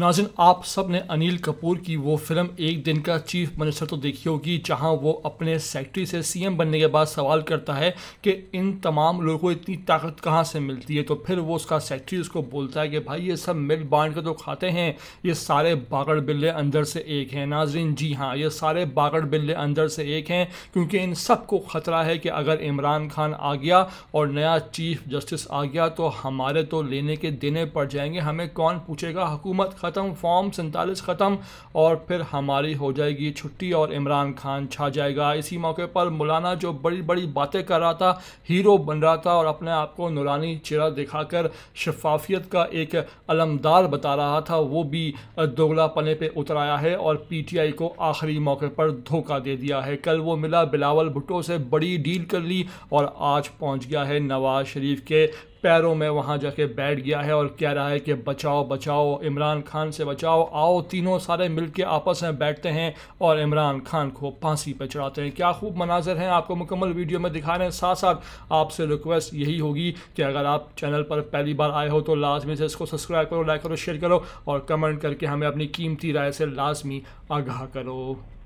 नाजिन आप सब ने अनिल कपूर की वो फिल्म एक दिन का चीफ मिनिस्टर तो देखी होगी जहां वो अपने सेक्रेटरी से सीएम बनने के बाद सवाल करता है कि इन तमाम लोगों को इतनी ताकत कहां से मिलती है तो फिर वो उसका सेक्रेटरी उसको बोलता है कि भाई ये सब मिल बांट के तो खाते हैं ये सारे बागड़ बिल्ले अंदर से एक हैं नाजरीन जी हाँ ये सारे बागड़ बिल्ले अंदर से एक हैं क्योंकि इन सब को ख़तरा है कि अगर इमरान खान आ गया और नया चीफ जस्टिस आ गया तो हमारे तो लेने के देने पड़ जाएंगे हमें कौन पूछेगा हुकूमत ख़त्म फॉर्म सैंतालीस ख़त्म और फिर हमारी हो जाएगी छुट्टी और इमरान खान छा जाएगा इसी मौके पर मौलाना जो बड़ी बड़ी बातें कर रहा था हीरो बन रहा था और अपने आप को नूरानी चेहरा दिखाकर शफाफियत का एक अलमदार बता रहा था वो भी दोगला पने पर उतर आया है और आई को आखिरी मौके पर धोखा दे दिया है कल वो मिला बिलावल भुट्टो से बड़ी डील कर ली और आज पहुँच गया है नवाज शरीफ के पैरों में वहाँ जाके बैठ गया है और कह रहा है कि बचाओ बचाओ इमरान खान से बचाओ आओ तीनों सारे मिल के आपस में बैठते हैं और इमरान खान को फांसी पर चढ़ाते हैं क्या खूब मनाजर हैं आपको मुकम्मल वीडियो में दिखा रहे हैं साथ साथ आपसे रिक्वेस्ट यही होगी कि अगर आप चैनल पर पहली बार आए हो तो लाजमी से इसको सब्सक्राइब करो लाइक करो शेयर करो और कमेंट करके हमें अपनी कीमती राय से लाजमी आगाह करो